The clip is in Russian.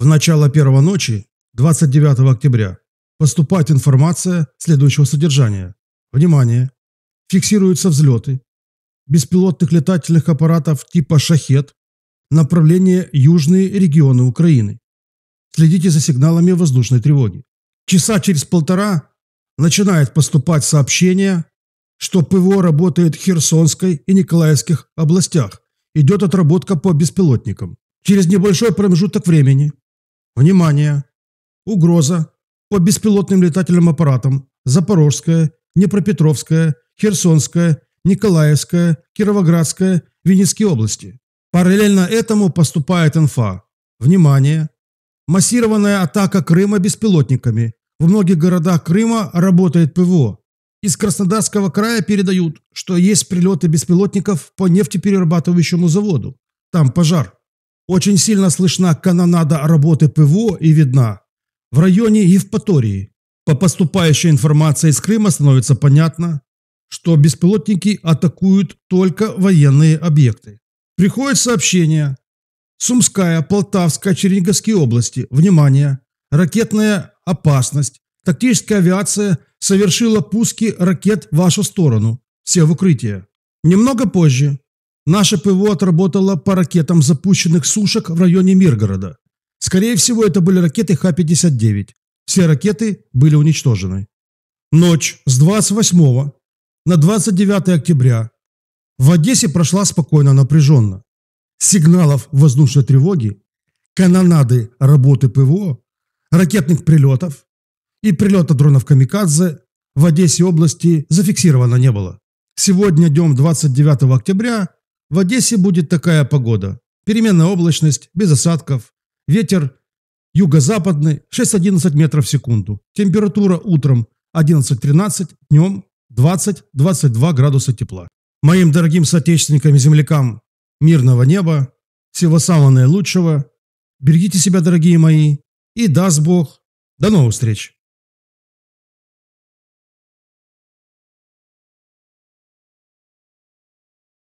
В начало первой ночи, 29 октября, поступает информация следующего содержания. Внимание! Фиксируются взлеты беспилотных летательных аппаратов типа «Шахет» направление южные регионы Украины. Следите за сигналами воздушной тревоги. Часа через полтора начинает поступать сообщение, что ПВО работает в Херсонской и Николаевских областях. Идет отработка по беспилотникам. Через небольшой промежуток времени Внимание! Угроза по беспилотным летательным аппаратам Запорожская, Днепропетровская, Херсонская, Николаевская, Кировоградская, Винницкие области. Параллельно этому поступает инфа. Внимание! Массированная атака Крыма беспилотниками. В многих городах Крыма работает ПВО. Из Краснодарского края передают, что есть прилеты беспилотников по нефтеперерабатывающему заводу. Там пожар. Очень сильно слышна канонада работы ПВО и видна. В районе Евпатории. По поступающей информации из Крыма становится понятно, что беспилотники атакуют только военные объекты. Приходит сообщение. Сумская, Полтавская, Черниговские области. Внимание! Ракетная опасность. Тактическая авиация совершила пуски ракет в вашу сторону. Все в укрытие. Немного позже Наше ПВО отработало по ракетам запущенных сушек в районе Миргорода. Скорее всего, это были ракеты Х-59. Все ракеты были уничтожены. Ночь с 28 на 29 октября в Одессе прошла спокойно напряженно. Сигналов воздушной тревоги, канонады работы ПВО, ракетных прилетов и прилета дронов «Камикадзе» в Одессе области зафиксировано не было. Сегодня, днем 29 октября, в Одессе будет такая погода. Переменная облачность, без осадков. Ветер юго-западный 6-11 метров в секунду. Температура утром 11-13, днем 20-22 градуса тепла. Моим дорогим соотечественникам и землякам мирного неба, всего самого наилучшего. Берегите себя, дорогие мои, и даст Бог. До новых встреч!